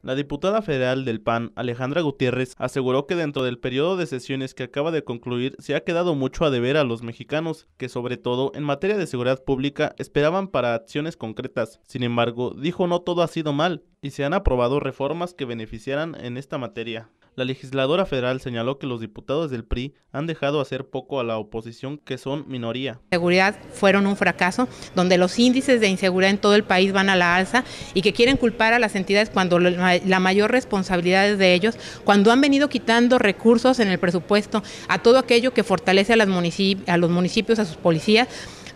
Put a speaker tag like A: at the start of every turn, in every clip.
A: La diputada federal del PAN, Alejandra Gutiérrez, aseguró que dentro del periodo de sesiones que acaba de concluir se ha quedado mucho a deber a los mexicanos, que sobre todo en materia de seguridad pública esperaban para acciones concretas. Sin embargo, dijo no todo ha sido mal y se han aprobado reformas que beneficiaran en esta materia. La legisladora federal señaló que los diputados del PRI han dejado hacer poco a la oposición, que son minoría.
B: Seguridad fueron un fracaso, donde los índices de inseguridad en todo el país van a la alza y que quieren culpar a las entidades cuando la mayor responsabilidad es de ellos, cuando han venido quitando recursos en el presupuesto a todo aquello que fortalece a, a los municipios, a sus policías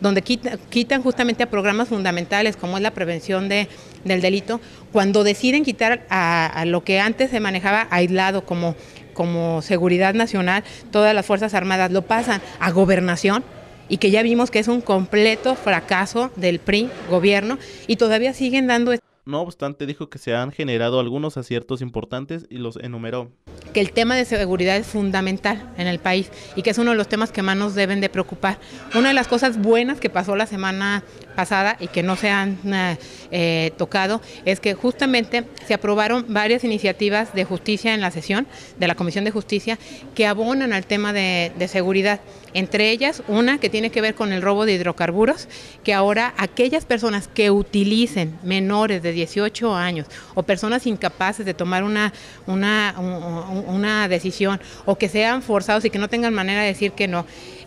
B: donde quitan, justamente a programas fundamentales como es la prevención de, del delito, cuando deciden quitar a, lo que antes se manejaba aislado como, como seguridad nacional, todas las Fuerzas Armadas lo pasan a gobernación, y que ya vimos que es un completo fracaso del PRI, gobierno, y todavía siguen dando
A: no obstante, dijo que se han generado algunos aciertos importantes y los enumeró.
B: Que el tema de seguridad es fundamental en el país y que es uno de los temas que más nos deben de preocupar. Una de las cosas buenas que pasó la semana pasada y que no se han eh, eh, tocado es que justamente se aprobaron varias iniciativas de justicia en la sesión de la Comisión de Justicia que abonan al tema de, de seguridad. Entre ellas, una que tiene que ver con el robo de hidrocarburos, que ahora aquellas personas que utilicen menores de 18 años o personas incapaces de tomar una, una, una decisión o que sean forzados y que no tengan manera de decir que no,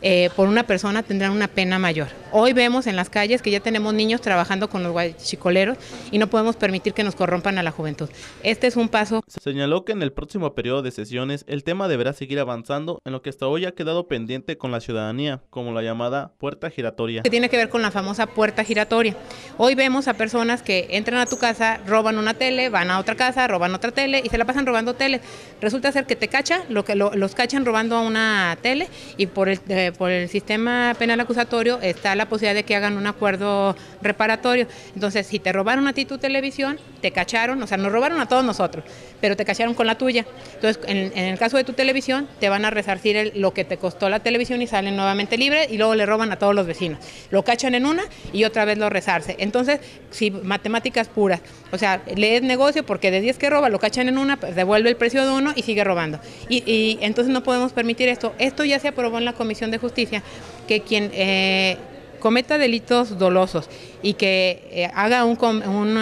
B: eh, por una persona tendrán una pena mayor. Hoy vemos en las calles que ya tenemos niños trabajando con los guachicoleros y no podemos permitir que nos corrompan a la juventud. Este es un paso. Se
A: señaló que en el próximo periodo de sesiones el tema deberá seguir avanzando en lo que hasta hoy ha quedado pendiente con la ciudadanía, como la llamada puerta giratoria. Que
B: tiene que ver con la famosa puerta giratoria. Hoy vemos a personas que entran a tu casa, roban una tele, van a otra casa, roban otra tele y se la pasan robando tele. Resulta ser que te cachan, lo que los cachan robando una tele y por el, eh, por el sistema penal acusatorio está la posibilidad de que hagan un acuerdo reparatorio. Entonces, si te robaron a ti tu televisión, te cacharon, o sea, nos robaron a todos nosotros, pero te cacharon con la tuya. Entonces, en, el caso de tu televisión, te van a resarcir lo que te costó la televisión y salen nuevamente libres y luego le roban a todos los vecinos. Lo cachan en una y otra vez lo resarce. Entonces, si matemáticas puras, o sea, lees negocio porque de 10 que roba, lo cachan en una, pues devuelve el precio de uno y sigue robando. Y, y entonces no podemos permitir esto. Esto ya se aprobó en la Comisión de justicia Justicia que quien eh, cometa delitos dolosos y que eh, haga un,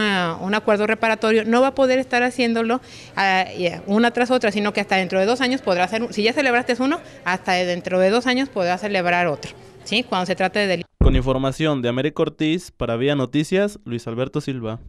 B: acuerdo reparatorio, no va a poder estar haciéndolo ah, eh, una tras otra, sino que hasta dentro de dos años podrá hacer, si ya celebraste uno, hasta dentro de dos años podrá celebrar otro, ¿sí? Cuando se trate de delitos.
A: Con información de América Ortiz, para Vía Noticias, Luis Alberto Silva.